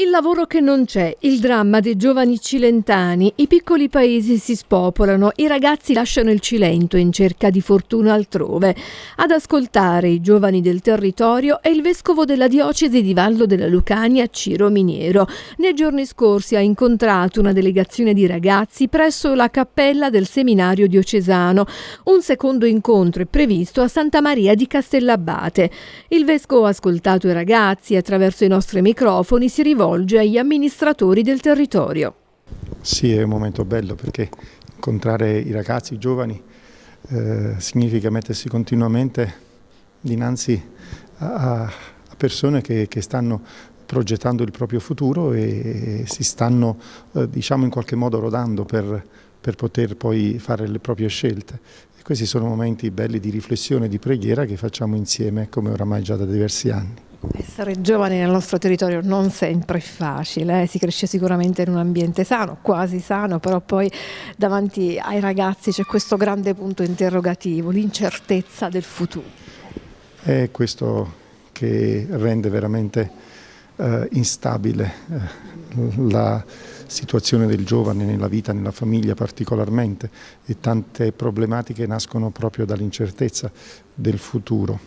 Il lavoro che non c'è, il dramma dei giovani cilentani, i piccoli paesi si spopolano, i ragazzi lasciano il Cilento in cerca di fortuna altrove. Ad ascoltare i giovani del territorio è il vescovo della diocesi di Vallo della Lucania, Ciro Miniero. Nei giorni scorsi ha incontrato una delegazione di ragazzi presso la cappella del seminario diocesano. Un secondo incontro è previsto a Santa Maria di Castellabate. Il vescovo ha ascoltato i ragazzi e attraverso i nostri microfoni si rivolge rivolge agli amministratori del territorio. Sì, è un momento bello perché incontrare i ragazzi, i giovani, eh, significa mettersi continuamente dinanzi a, a persone che, che, stanno progettando il proprio futuro e, e si stanno eh, diciamo in qualche modo rodando per, per poter poi fare le proprie scelte. E questi sono momenti belli di riflessione e di preghiera che facciamo insieme come oramai già da diversi anni. Essere giovani nel nostro territorio non sempre è facile, eh? si cresce sicuramente in un ambiente sano, quasi sano, però poi davanti ai ragazzi c'è questo grande punto interrogativo, l'incertezza del futuro. È questo che rende veramente eh, instabile eh, la situazione del giovane nella vita, nella famiglia particolarmente e tante problematiche nascono proprio dall'incertezza del futuro.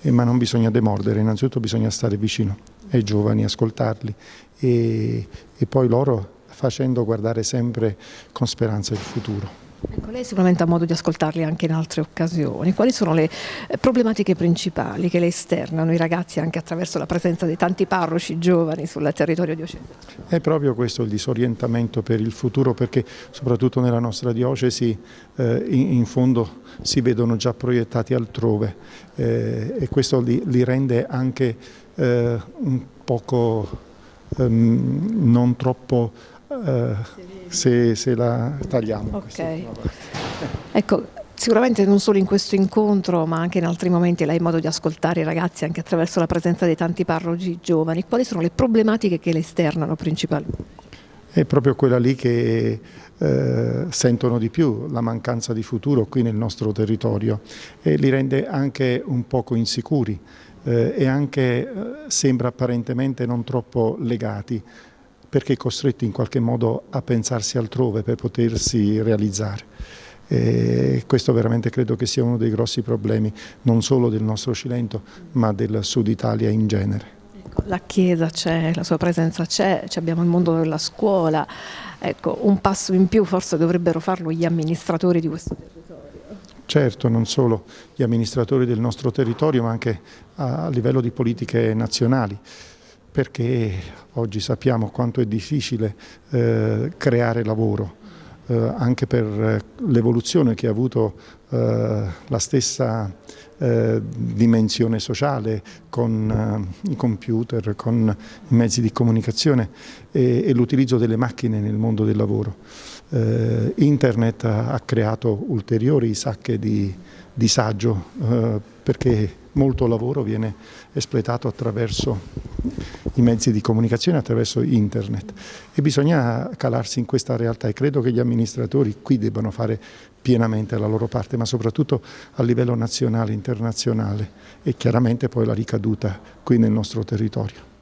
E, eh, ma non bisogna demordere, innanzitutto bisogna stare vicino ai giovani, ascoltarli e, e poi loro facendo guardare sempre con speranza il futuro. Ecco, lei sicuramente ha modo di ascoltarli anche in altre occasioni. Quali sono le eh, problematiche principali che le esternano i ragazzi anche attraverso la presenza dei tanti parroci giovani sul territorio diocesano? È proprio questo il disorientamento per il futuro perché soprattutto nella nostra diocesi eh, in, in, fondo si vedono già proiettati altrove eh, e questo li, li rende anche eh, un poco ehm, non troppo... Eh, se, se la tagliamo. Okay. Ecco, sicuramente non solo in questo incontro ma anche in altri momenti lei ha modo di ascoltare i ragazzi anche attraverso la presenza dei tanti parroci giovani. Quali sono le problematiche che le esternano principalmente? È proprio quella lì che eh, sentono di più la mancanza di futuro qui nel nostro territorio e li rende anche un poco insicuri eh, e anche eh, sembra apparentemente non troppo legati perché costretti in qualche modo a pensarsi altrove per potersi realizzare. E questo veramente credo che sia uno dei grossi problemi, non solo del nostro Cilento, ma del Sud Italia in genere ecco, la Chiesa c'è, la sua presenza c'è, abbiamo il mondo della scuola, ecco, un passo in più forse dovrebbero farlo gli amministratori di questo territorio. Certo, non solo gli amministratori del nostro territorio, ma anche a livello di politiche nazionali perché oggi sappiamo quanto è difficile eh, creare lavoro. Eh, anche per eh, l'evoluzione che ha avuto eh, la stessa eh, dimensione sociale con eh, i computer, con i mezzi di comunicazione e, e l'utilizzo delle macchine nel mondo del lavoro. Eh, internet ha, ha, creato ulteriori sacche di disagio perché molto lavoro viene espletato attraverso i mezzi di comunicazione, attraverso internet e bisogna calarsi in questa realtà e credo che gli amministratori qui debbano fare pienamente la loro parte, ma soprattutto a livello nazionale, internazionale e chiaramente poi la ricaduta qui nel nostro territorio.